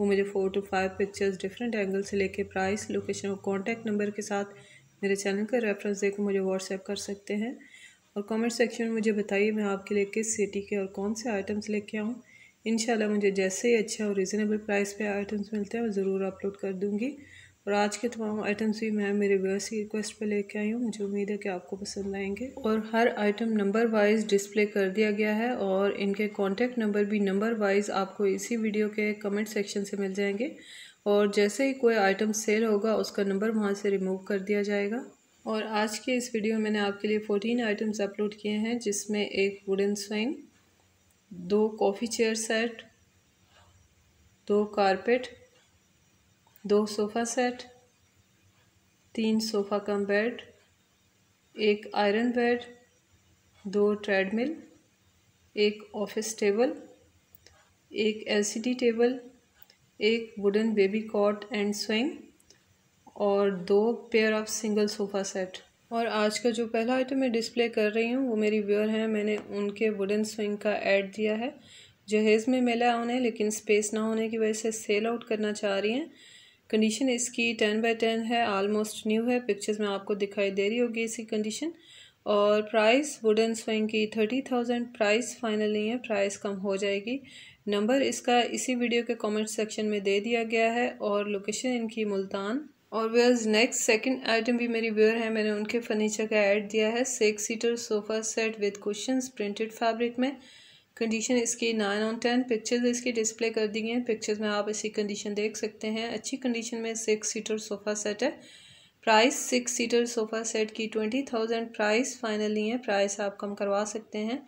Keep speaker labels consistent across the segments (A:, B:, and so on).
A: वो मुझे four to five pictures different angle से लेके प्राइस लोकेशन और कॉन्टैक्ट नंबर के साथ मेरे चैनल का रेफरेंस देकर मुझे व्हाट्सएप कर सकते हैं और कमेंट सेक्शन में मुझे बताइए मैं आपके लिए किस सिटी के और कौन से आइटम्स लेके आऊँ इन मुझे जैसे ही अच्छा और रीज़नेबल प्राइस पे आइटम्स मिलते हैं मैं ज़रूर अपलोड कर दूँगी और आज के तमाम आइटम्स भी मैं मेरे व्यवर्स की रिक्वेस्ट पर लेके आई हूँ मुझे उम्मीद है कि आपको पसंद आएंगे और हर आइटम नंबर वाइज डिस्प्ले कर दिया गया है और इनके कॉन्टैक्ट नंबर भी नंबर वाइज आपको इसी वीडियो के कमेंट सेक्शन से मिल जाएंगे और जैसे ही कोई आइटम सेल होगा उसका नंबर वहाँ से रिमूव कर दिया जाएगा और आज के इस वीडियो में मैंने आपके लिए फ़ोर्टीन आइटम्स अपलोड किए हैं जिसमें एक वुडन स्विंग दो कॉफ़ी चेयर सेट दो कारपेट दो सोफ़ा सेट तीन सोफ़ा कम बेड एक आयरन बेड दो ट्रेडमिल एक ऑफिस टेबल एक एलसीडी टेबल एक wooden baby cot and swing और दो pair of single sofa set और आज का जो पहला आइटम मैं डिस्प्ले कर रही हूँ वो मेरी व्यूअर हैं मैंने उनके वुडन स्विंग का ऐड दिया है जहेज़ में मिला उन्हें लेकिन स्पेस ना होने की वजह से सेल आउट करना चाह रही हैं कंडीशन इसकी टेन बाई टेन है आलमोस्ट न्यू है पिक्चर्स में आपको दिखाई दे रही होगी इसकी कंडीशन और प्राइस वुडन स्विंग की थर्टी थाउजेंड प्राइस फाइनल नहीं है प्राइस कम हो जाएगी नंबर इसका इसी वीडियो के कमेंट सेक्शन में दे दिया गया है और लोकेशन इनकी मुल्तान और वेयर्स नेक्स्ट सेकंड आइटम भी मेरी वेयर है मैंने उनके फर्नीचर का ऐड दिया है six seater sofa set with cushions printed fabric में कंडीशन इसकी नाइन ऑन टेन पिक्चर्स इसकी डिस्प्ले कर दी गई हैं पिक्चर्स में आप इसकी कंडीशन देख सकते हैं अच्छी कंडीशन में सिक्स सीटर सोफ़ा सेट है price six seater sofa set की ट्वेंटी थाउजेंड प्राइस फाइनली है प्राइस आप कम करवा सकते हैं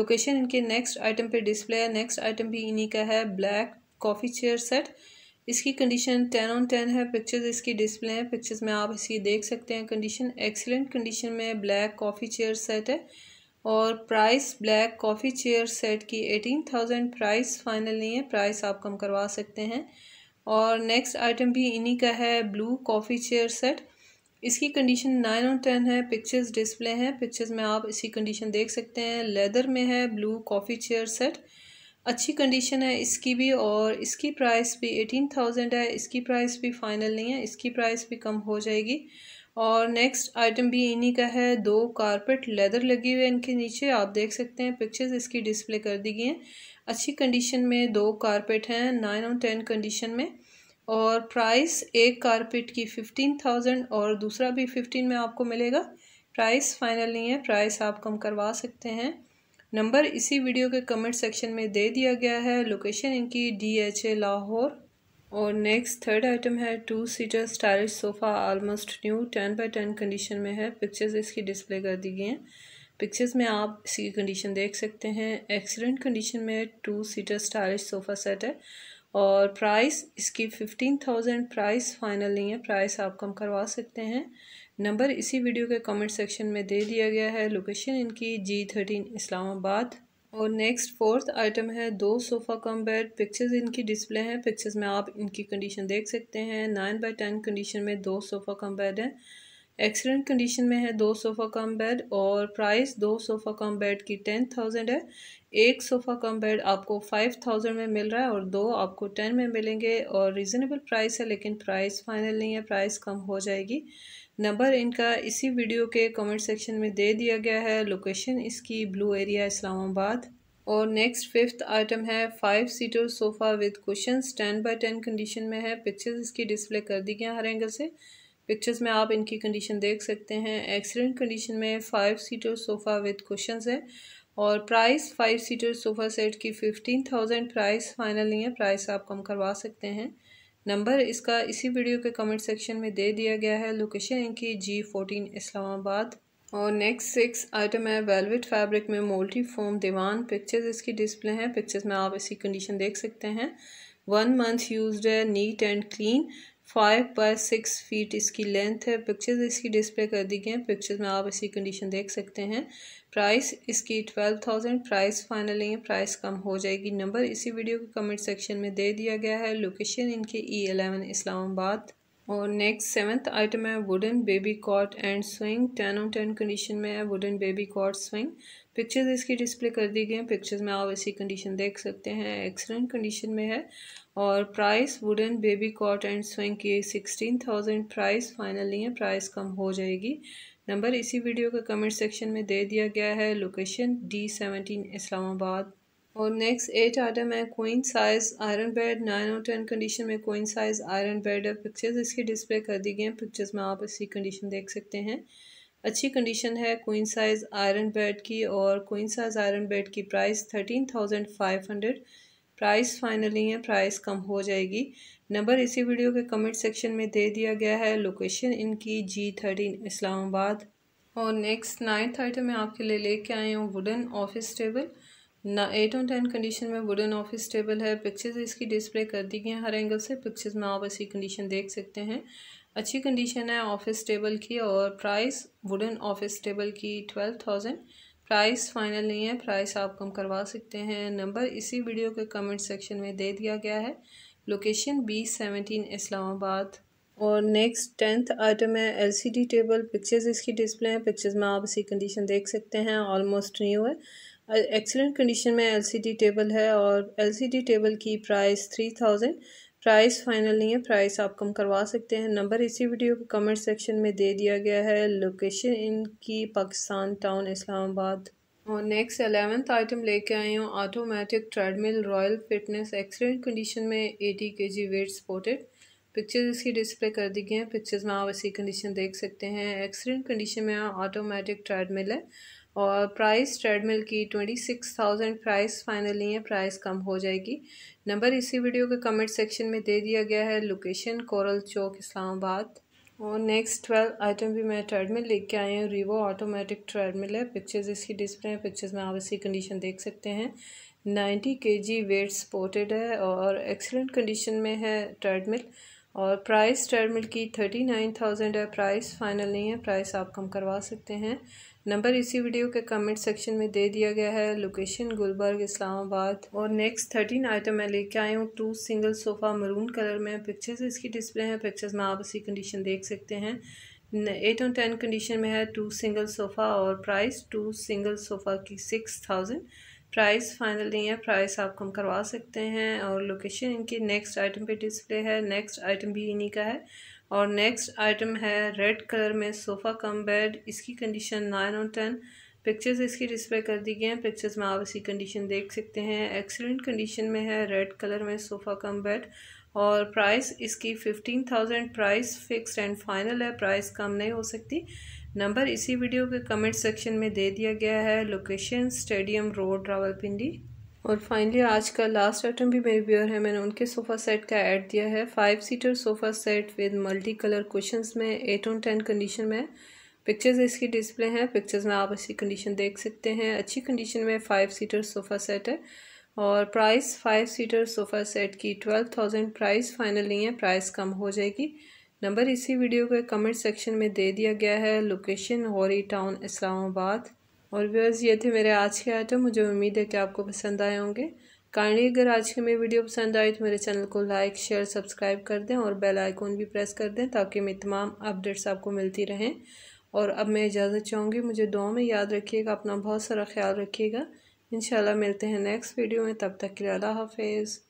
A: लोकेशन इनके नेक्स्ट आइटम पे डिस्प्ले है नेक्स्ट आइटम भी इन्हीं का है ब्लैक कॉफ़ी चेयर सेट इसकी कंडीशन टेन ऑन टेन है पिक्चर्स इसकी डिस्प्ले है पिक्चर्स में आप इसकी देख सकते हैं कंडीशन एक्सीलेंट कंडीशन में ब्लैक कॉफ़ी चेयर सेट है और price black coffee chair set की एटीन थाउजेंड प्राइस फाइनल नहीं है प्राइस आप कम करवा सकते हैं और नेक्स्ट आइटम भी इन्हीं का है ब्लू कॉफ़ी चेयर सेट इसकी कंडीशन नाइन और टेन है पिक्चर्स डिस्प्ले हैं पिक्चर्स में आप इसकी कंडीशन देख सकते हैं लेदर में है ब्लू कॉफ़ी चेयर सेट अच्छी कंडीशन है इसकी भी और इसकी प्राइस भी एटीन थाउजेंड है इसकी प्राइस भी फाइनल नहीं है इसकी प्राइस भी कम हो जाएगी और नेक्स्ट आइटम भी इन्हीं का है दो कारपेट लेदर लगी हुई है इनके नीचे आप देख सकते हैं पिक्चर्स इसकी डिस्प्ले कर दी गई हैं अच्छी कंडीशन में दो कारपेट हैं नाइन और टेन कंडीशन में और प्राइस एक कारपेट की फ़िफ्टीन थाउजेंड और दूसरा भी फिफ्टीन में आपको मिलेगा प्राइस फाइनल नहीं है प्राइस आप कम करवा सकते हैं नंबर इसी वीडियो के कमेंट सेक्शन में दे दिया गया है लोकेशन इनकी डी एच ए लाहौर और नेक्स्ट थर्ड आइटम है two seater stylish sofa almost new ten by ten condition में है पिक्चर्स इसकी डिस्प्ले कर दी गई हैं पिक्चर्स में आप इसकी कंडीशन देख सकते हैं एक्सीलेंट कंडीशन में two seater stylish sofa set है और प्राइस इसकी फिफ्टीन थाउजेंड प्राइस फाइनल नहीं है प्राइस आप कम करवा सकते हैं नंबर इसी वीडियो के कमेंट सेक्शन में दे दिया गया है लोकेशन इनकी जी थर्टीन इस्लामाबाद और नेक्स्ट फोर्थ आइटम है दो सोफ़ा कम बेड पिक्चर्स इनकी डिस्प्ले हैं पिक्चर्स में आप इनकी कंडीशन देख सकते हैं नाइन बाई टेन कंडीशन में दो सोफ़ा कम बेड है एक्सीलेंट कंडीशन में है दो सोफ़ा कम बेड और प्राइस दो सोफ़ा कम बेड की टेन थाउजेंड है एक सोफ़ा कम बेड आपको फाइव थाउजेंड में मिल रहा है और दो आपको टेन में मिलेंगे और रिजनेबल प्राइस है लेकिन प्राइस फाइनल नहीं है प्राइस कम हो जाएगी नंबर इनका इसी वीडियो के कमेंट सेक्शन में दे दिया गया है लोकेशन इसकी ब्लू एरिया इस्लामाबाद और नेक्स्ट फिफ्थ आइटम है five seater sofa with cushion ten by ten condition में है पिक्चर्स इसकी डिस्प्ले कर दी गई हर एंगल से पिक्चर्स में आप इनकी कंडीशन देख सकते हैं एक्सीलेंट कंडीशन में five seater sofa with cushion है और price five seater sofa set की फिफ्टीन थाउजेंड प्राइस फाइनल नहीं है प्राइस आप कम करवा सकते हैं नंबर इसका इसी वीडियो के कमेंट सेक्शन में दे दिया गया है लोकेशन इनकी जी फोर्टीन इस्लामाबाद और नेक्स्ट सिक्स आइटम है वेलवेट फैब्रिक में मोल्टी फोम दीवान पिक्चर्स इसकी डिस्प्ले हैं पिक्चर्स में आप इसकी कंडीशन देख सकते हैं वन मंथ यूज्ड है neat and clean five by six feet इसकी लेंथ है पिक्चर्स इसकी डिस्प्ले कर दी गई हैं पिक्चर्स में आप इसकी कंडीशन देख सकते हैं प्राइस इसकी ट्वेल्व थाउजेंड प्राइस फाइनल है प्राइस कम हो जाएगी नंबर इसी वीडियो के कमेंट सेक्शन में दे दिया गया है लोकेशन इनके ई e एलेवन इस्लामाबाद और नेक्स्ट सेवन्थ आइटम है wooden baby cot and swing ten on ten condition में है wooden baby cot swing pictures इसकी डिस्प्ले कर दी गई हैं पिक्चर्स में आप इसी कंडीशन देख सकते हैं एक्सलेंट कंडीशन में है और price wooden baby cot and swing की सिक्सटीन थाउजेंड प्राइस फाइनल नहीं है प्राइस कम हो जाएगी नंबर इसी वीडियो का कमेंट सेक्शन में दे दिया गया है लोकेशन डी सेवनटीन इस्लामाबाद और नेक्स्ट एट आइटम है queen size iron bed nine और टेन कंडीशन में कोइन साइज़ आयरन बेड है पिक्चर्स इसकी डिस्प्ले कर दी गई हैं पिक्चर्स में आप इसी कंडीशन देख सकते हैं अच्छी कंडीशन है क्वीन साइज़ आयरन बेड की और क्वीन साइज़ आयरन बेड की price thirteen thousand five hundred price finally है प्राइस कम हो जाएगी नंबर इसी वीडियो के कमेंट सेक्शन में दे दिया गया है लोकेशन इनकी जी थर्टीन इस्लामाबाद और नेक्स्ट नाइन्थ आइटम मैं आपके लिए लेके आई हूँ वुडन ऑफिस टेबल ना एट ऑन टेन कंडीशन में वुडन ऑफिस टेबल है पिक्चर्स इसकी डिस्प्ले कर दी गई हैं हर एंगल से पिक्चर्स में आप ऐसी कंडीशन देख सकते हैं अच्छी कंडीशन है ऑफिस टेबल की और प्राइस वुडन ऑफिस टेबल की ट्वेल्व थाउजेंड प्राइस फाइनल नहीं है प्राइस आप कम करवा सकते हैं नंबर इसी वीडियो के कमेंट सेक्शन में दे दिया गया है लोकेशन बी सेवनटीन इस्लामाबाद और नेक्स्ट टेंथ आइटम है एलसीडी टेबल पिक्चर्स इसकी डिस्प्ले है पिक्चर्स में आप इसी कंडीशन देख सकते हैं ऑलमोस्ट न्यू है एक्सलेंट कंडीशन में एलसीडी टेबल है और एलसीडी टेबल की price three thousand price final नहीं है प्राइस आप कम करवा सकते हैं नंबर इसी वीडियो को कमेंट सेक्शन में दे दिया गया है लोकेशन इनकी पाकिस्तान टाउन इस्लामाबाद और नेक्स्ट अलेवेंथ आइटम लेके आई हूँ automatic treadmill royal fitness excellent condition में eighty K G weight supported pictures इसकी डिस्प्ले कर दी गई हैं पिक्चर्स में आप ऐसी कंडीशन देख सकते हैं एक्सलेंट कंडीशन में ऑटोमेटिक ट्रेडमिल है और प्राइस ट्रेडमिल की twenty six thousand price finally है प्राइस कम हो जाएगी नंबर इसी वीडियो के कमेंट सेक्शन में दे दिया गया है लोकेशन कोरल चौक इस्लामाबाद और नेक्स्ट ट्वेल्व आइटम भी मैं ट्रेडमिल लेके आई हूँ रिवो ऑटोमेटिक ट्रेडमिल है पिक्चर्स इसकी डिस्प्ले है पिक्चर्स में आप इसकी कंडीशन देख सकते हैं नाइन्टी के जी वेट सपोर्टेड है और एक्सीलेंट कंडीशन में है ट्रेडमिल और प्राइस ट्रेडमिल की थर्टी नाइन थाउजेंड है प्राइस फाइनल नहीं है प्राइस आप कम करवा सकते हैं नंबर इसी वीडियो के कमेंट सेक्शन में दे दिया गया है लोकेशन गुलबर्ग इस्लामाबाद और नेक्स्ट थर्टीन आइटम मैं लेके आई हूँ two single sofa maroon colour में पिक्चर्स इसकी डिस्प्ले हैं पिक्चर्स में आप इसी कंडीशन देख सकते हैं एट ऑन टेन कंडीशन में है टू सिंगल सोफ़ा और प्राइस टू सिंगल सोफ़ा की सिक्स थाउजेंड प्राइस फाइनल नहीं है प्राइस आप कम करवा सकते हैं और लोकेशन इनकी नेक्स्ट आइटम पे डिस्प्ले है नेक्स्ट आइटम भी इन्हीं का है और नेक्स्ट आइटम है रेड कलर में सोफ़ा कम बेड इसकी कंडीशन नाइन और टेन पिक्चर्स इसकी डिस्प्ले कर दी गई हैं पिक्चर्स में आप इसकी कंडीशन देख सकते हैं एक्सीलेंट कंडीशन में है रेड कलर में सोफ़ा कम बेड और प्राइस इसकी fifteen thousand price fix and final है प्राइस कम नहीं हो सकती नंबर इसी वीडियो के कमेंट सेक्शन में दे दिया गया है लोकेशन स्टेडियम रोड रावलपिंडी और फाइनली आज का लास्ट आइटम भी मेरे व्यूअर है मैंने उनके सोफ़ा सेट का ऐड दिया है five seater sofa set with multi colour question में एट ऑन टेन कंडीशन में पिक्चर्स इसकी डिस्प्ले हैं पिक्चर्स में आप इसकी कंडीशन देख सकते हैं अच्छी कंडीशन में फ़ाइव सीटर सोफ़ा सेट है और price five seater sofa set की ट्वेल्व थाउजेंड प्राइस फाइनल नहीं है प्राइस कम हो जाएगी नंबर इसी वीडियो के कमेंट सेक्शन में दे दिया गया है लोकेशन हॉरी टाउन इस्लामाबाद और व्यवर्स ये थे मेरे आज के आइटम मुझे उम्मीद है कि आपको पसंद आए होंगे काइंडली अगर आज की मेरी वीडियो पसंद आई तो मेरे चैनल को लाइक शेयर सब्सक्राइब कर दें और बेल आइकॉन भी प्रेस कर दें ताकि मेरी तमाम अपडेट्स आपको मिलती रहें और अब मैं इजाज़त चाहूँगी मुझे दुआ में याद रखिएगा अपना बहुत सारा ख्याल रखिएगा इन मिलते हैं नेक्स्ट वीडियो में तब तक के लिए अल्लाह हाफिज़